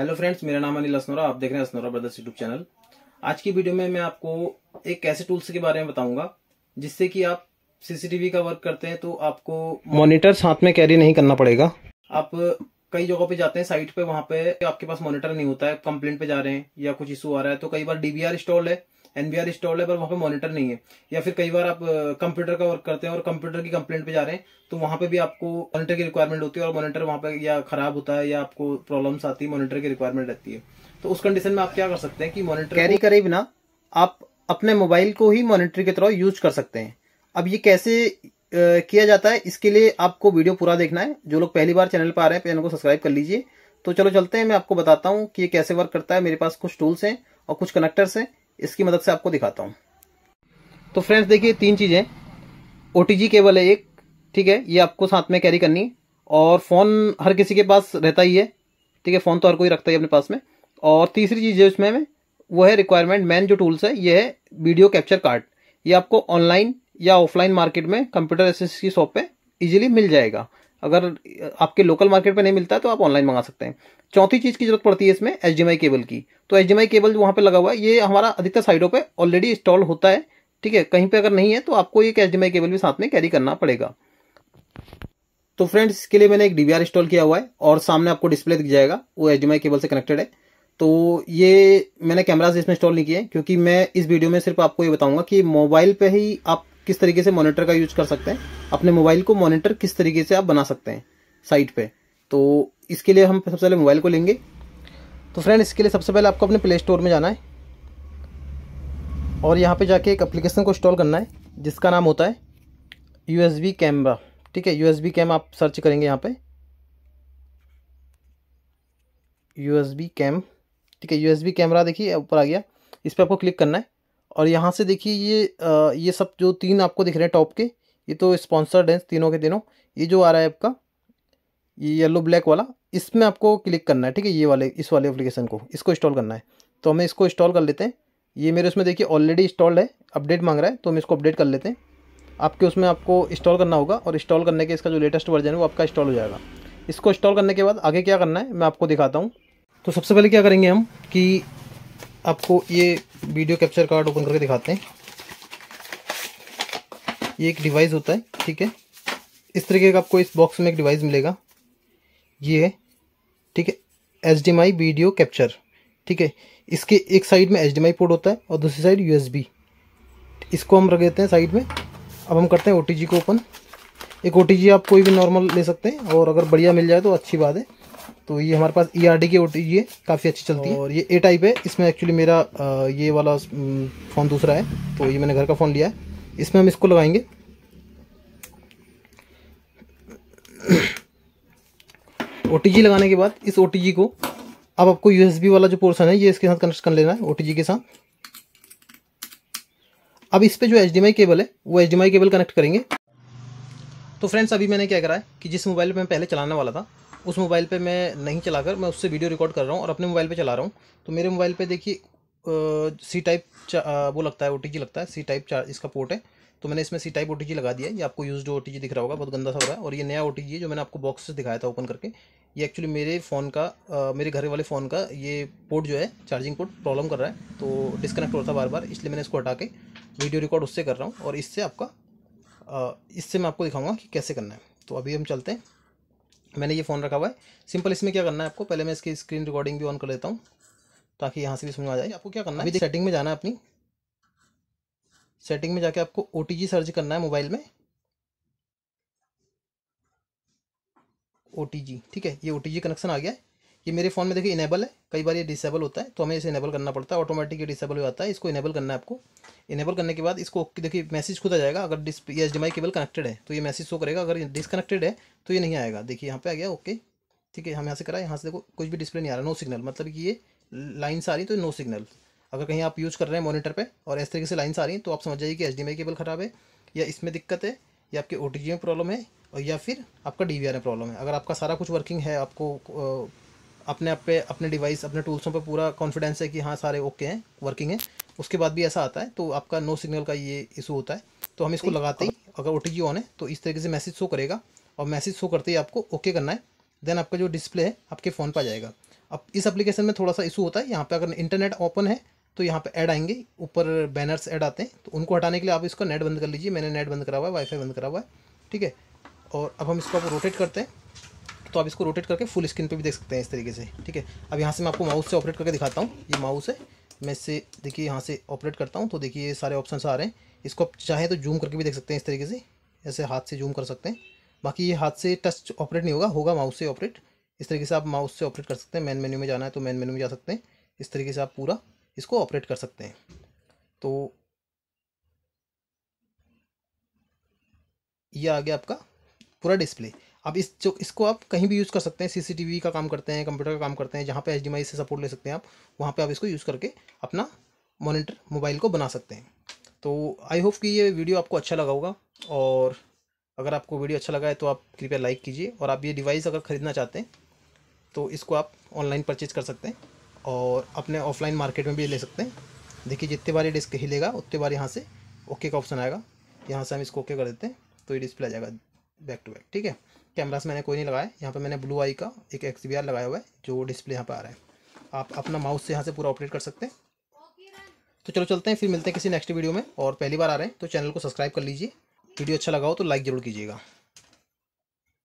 hello friends मेरा नाम अनिल असनोरा आप देख रहे हैं असनोरा ब्रदर्स यूट्यूब चैनल आज की वीडियो में मैं आपको एक ऐसे टूल्स के बारे में बताऊंगा जिससे कि आप सीसीटीवी का वर्क करते हैं तो आपको मॉनिटर साथ में कैरी नहीं करना पड़ेगा आप कई जगहों पे जाते हैं साइट पे वहां पे आपके पास मॉनिटर नहीं होता है कंप्लेंट पे जा रहे हैं या कुछ इशू आ रहा है तो कई बार डीबीआर इंस्टॉल है एनबीआर इंस्टॉल है पर वहां पे मॉनिटर नहीं है या फिर कई बार आप कंप्यूटर का वर्क करते हैं और कंप्यूटर की कंप्लेंट पे जा रहे हैं तो वहां पे भी आपको मॉनिटर की रिक्वायरमेंट होती है और मॉनिटर वहां पे या खराब होता है या आपको प्रॉब्लम्स आती है मॉनिटर की रिक्वायरमेंट रहती है तो उस कंडीशन में आप क्या कर सकते हैं कि मॉनिटर कैरी करे बिना आप अपने मोबाइल को ही मॉनिटर के तरह यूज कर सकते हैं अब ये कैसे किया जाता है इसके लिए आपको वीडियो पूरा देखना है जो लोग पहली बार चैनल पर आ रहे हैं चैनल को सब्सक्राइब कर लीजिए तो चलो चलते हैं मैं आपको बताता हूँ कि ये कैसे वर्क करता है मेरे पास कुछ टूल्स हैं और कुछ कनेक्टर्स हैं इसकी मदद से आपको दिखाता हूँ तो फ्रेंड्स देखिए तीन चीज़ें ओ केबल है एक ठीक है ये आपको साथ में कैरी करनी और फ़ोन हर किसी के पास रहता ही है ठीक है फ़ोन तो हर कोई रखता ही अपने पास में और तीसरी चीज़ जो इसमें वो है रिक्वायरमेंट मेन जो टूल्स है ये है वीडियो कैप्चर कार्ड ये आपको ऑनलाइन या ऑफलाइन मार्केट में कंप्यूटर एसेस की शॉप पे इजीली मिल जाएगा अगर आपके लोकल मार्केट पर नहीं मिलता तो आप ऑनलाइन मंगा सकते हैं चौथी चीज़ की जरूरत पड़ती है इसमें एच केबल की तो एच केबल जो वहाँ पर लगा हुआ है ये हमारा अधिकतर साइडों पर ऑलरेडी इंस्टॉल होता है ठीक है कहीं पर अगर नहीं है तो आपको एक एच केबल भी साथ में कैरी करना पड़ेगा तो फ्रेंड्स इसके लिए मैंने एक डी इंस्टॉल किया हुआ है और सामने आपको डिस्प्ले दिख जाएगा वो एच केबल से कनेक्टेड है तो ये मैंने कैमराज इसमें इंस्टॉल नहीं किए क्योंकि मैं इस वीडियो में सिर्फ आपको ये बताऊंगा कि मोबाइल पे ही आप किस तरीके से मॉनिटर का यूज कर सकते हैं अपने मोबाइल को मॉनिटर किस तरीके से आप बना सकते हैं साइट पे तो इसके लिए हम सबसे पहले मोबाइल को लेंगे तो फ्रेंड इसके लिए सबसे पहले आपको अपने प्ले स्टोर में जाना है और यहाँ पे जाके एक एप्लीकेशन को इंस्टॉल करना है जिसका नाम होता है यू एस बी कैमरा ठीक है यू एस बी कैम आप सर्च करेंगे यहाँ पर यू एस बी कैम ठीक है यू एस बी कैमरा देखिए ऊपर आ गया इस पर आपको क्लिक करना है और यहाँ से देखिए ये आ, ये सब जो तीन आपको दिख रहे हैं टॉप के ये तो स्पॉन्सर्ड है तीनों के तीनों ये जो आ रहा है आपका ये येलो ब्लैक वाला इसमें आपको क्लिक करना है ठीक है ये वाले इस वाले एप्लीकेशन को इसको इंस्टॉल करना है तो हमें इसको इंस्टॉल कर लेते हैं ये मेरे उसमें देखिए ऑलरेडी इंस्टॉल्ड है अपडेट मांग रहा है तो हम इसको अपडेट कर लेते हैं आपके उसमें आपको इंस्टॉल करना होगा और इंस्टॉल करने के इसका जो लेटेस्ट वर्जन है वो आपका इंस्टॉल हो जाएगा इसको इंस्टॉल करने के बाद आगे क्या करना है मैं आपको दिखाता हूँ तो सबसे पहले क्या करेंगे हम कि आपको ये वीडियो कैप्चर कार्ड ओपन करके दिखाते हैं ये एक डिवाइस होता है ठीक है इस तरीके का आपको इस बॉक्स में एक डिवाइस मिलेगा ये है ठीक है एच वीडियो कैप्चर ठीक है इसके एक साइड में एच पोर्ट होता है और दूसरी साइड यू इसको हम रख देते हैं साइड में अब हम करते हैं ओ को ओपन एक ओ आप कोई भी नॉर्मल ले सकते हैं और अगर बढ़िया मिल जाए तो अच्छी बात है तो ये हमारे पास ई आर डी की ओ है काफ़ी अच्छी चलती है और ये ए टाइप है इसमें एक्चुअली मेरा ये वाला फ़ोन दूसरा है तो ये मैंने घर का फ़ोन लिया है इसमें हम इसको लगाएंगे ओ लगाने के बाद इस ओ को अब आपको यूएसबी वाला जो पोर्सन है ये इसके साथ कनेक्ट कर लेना है ओ के साथ अब इस पर जो एच केबल है वो एच केबल कनेक्ट करेंगे तो फ्रेंड्स अभी मैंने क्या करा है कि जिस मोबाइल पे मैं पहले चलाने वाला था उस मोबाइल पे मैं नहीं चलाकर मैं उससे वीडियो रिकॉर्ड कर रहा हूँ और अपने मोबाइल पे चला रहा हूँ तो मेरे मोबाइल पे देखिए सी टाइप वो लगता है ओ लगता है सी टाइप चार इसका पोर्ट है तो मैंने इसमें सी टाइप ओ लगा दिया है ये आपको यूज ओ टी दिख रहा होगा बहुत गंदा सा हो रहा है और ये नया ओ है जो मैंने आपको बॉक्स से दिखाया था ओपन करके ये एक्चुअली मेरे फ़ोन का आ, मेरे घर वाले फ़ोन का ये पोर्ट जो है चार्जिंग पोर्ट प्रॉब्लम कर रहा है तो डिस्कनेक्ट हो रहा था बार बार इसलिए मैंने इसको हटा के वीडियो रिकॉर्ड उससे कर रहा हूँ और इससे आपका आ, इससे मैं आपको दिखाऊंगा कि कैसे करना है तो अभी हम चलते हैं मैंने ये फ़ोन रखा हुआ है सिंपल इसमें क्या करना है आपको पहले मैं इसकी स्क्रीन रिकॉर्डिंग भी ऑन कर लेता हूँ ताकि यहाँ से भी समझ आ जाए आपको क्या करना है सेटिंग में जाना है अपनी सेटिंग में जाके आपको ओ सर्च करना है मोबाइल में ओ ठीक है ये ओ कनेक्शन आ गया है ये मेरे फ़ोन में देखिए इनेबल है कई बार ये डिसेबल होता है तो हमें इसे इनेबल करना पड़ता है ऑटोमेटिक ये डिसेबल हो जाता है इसको इनेबल करना है आपको इनेबल करने के बाद इसको देखिए मैसेज खुद आ जाएगा अगर डिस ये एच केबल कनेक्टेड है तो ये मैसेज शो करेगा अगर डिसकनेक्टेड है तो ये नहीं आएगा देखिए यहाँ पे आ गया ओके ठीक है हम यहाँ से करा यहाँ से देखो कुछ भी डिस्प्ले नहीं आ रहा नो सिग्नल मतलब कि ये लाइन्स आ रही तो नो सिग्नल अगर कहीं आप यूज़ कर रहे हैं मॉनिटर पे और इस तरीके से लाइन्स आ रही हैं तो आप समझ जाइए कि एच केबल ख़राब है या इसमें दिक्कत है या आपके ओ में प्रॉब्लम है और या फिर आपका डी में प्रॉब्लम है अगर आपका सारा कुछ वर्किंग है आपको अपने आप पे अपने डिवाइस अपने टूल्सों पे पूरा कॉन्फिडेंस है कि हाँ सारे ओके हैं वर्किंग है उसके बाद भी ऐसा आता है तो आपका नो सिग्नल का ये इशू होता है तो हम इसको लगाते ही अगर ओ ऑन है तो इस तरीके से मैसेज शो करेगा और मैसेज शो करते ही आपको ओके करना है देन आपका जो डिस्प्ले है आपके फ़ोन पर आ जाएगा अब इस एप्लीकेशन में थोड़ा सा इशू होता है यहाँ पे अगर इंटरनेट ओपन है तो यहाँ पे ऐड आएंगे ऊपर बैनर्स ऐड आते हैं तो उनको हटाने के लिए आप इसका नेट बंद कर लीजिए मैंने नेट बंद करा हुआ है वाईफाई बंद करा हुआ है ठीक है और अब हम इसको आप रोटेट करते हैं तो आप इसको रोटेट करके फुल स्क्रीन पर भी देख सकते हैं इस तरीके से ठीक है अब यहाँ से मैं आपको माउस से ऑपरेट करके दिखाता हूँ ये माउस है मैं इससे देखिए यहाँ से ऑपरेट करता हूँ तो देखिए ये सारे ऑप्शन आ रहे हैं इसको आप चाहें तो जूम करके भी देख सकते हैं इस तरीके से ऐसे हाथ से जूम कर सकते हैं बाकी ये हाथ से टच ऑपरेट नहीं होगा होगा माउस से ऑपरेट इस तरीके से आप माउस से ऑपरेट कर सकते हैं मेन मेन्यू में जाना है तो मेन मेन्यू में जा सकते हैं इस तरीके से आप पूरा इसको ऑपरेट कर सकते हैं तो ये आ गया आपका पूरा डिस्प्ले अब इस जो इसको आप कहीं भी यूज़ कर सकते हैं सीसीटीवी का काम करते हैं कंप्यूटर का काम करते हैं जहाँ पे एचडीएमआई से सपोर्ट ले सकते हैं आप वहाँ पे आप इसको यूज़ करके अपना मॉनिटर मोबाइल को बना सकते हैं तो आई होप कि ये वीडियो आपको अच्छा लगा होगा और अगर आपको वीडियो अच्छा लगा है तो आप कृपया लाइक कीजिए और आप ये डिवाइस अगर ख़रीदना चाहते हैं तो इसको आप ऑनलाइन परचेज कर सकते हैं और अपने ऑफलाइन मार्केट में भी ले सकते हैं देखिए जितने बार ये डिस्क हिलेगा उतने बार यहाँ से ओके का ऑप्शन आएगा यहाँ से हम इसको ओके कर देते हैं तो ये डिस्प्ले आ जाएगा बैक टू बैक ठीक है कैमरा से मैंने कोई नहीं लगाया यहाँ पर मैंने ब्लू आई का एक एक्स लगाया हुआ है जो डिस्प्ले यहाँ पर आ रहा है आप अपना माउस से यहाँ से पूरा ऑपरेट कर सकते हैं तो चलो चलते हैं फिर मिलते हैं किसी नेक्स्ट वीडियो में और पहली बार आ रहे हैं तो चैनल को सब्सक्राइब कर लीजिए वीडियो अच्छा लगा हो तो लाइक ज़रूर कीजिएगा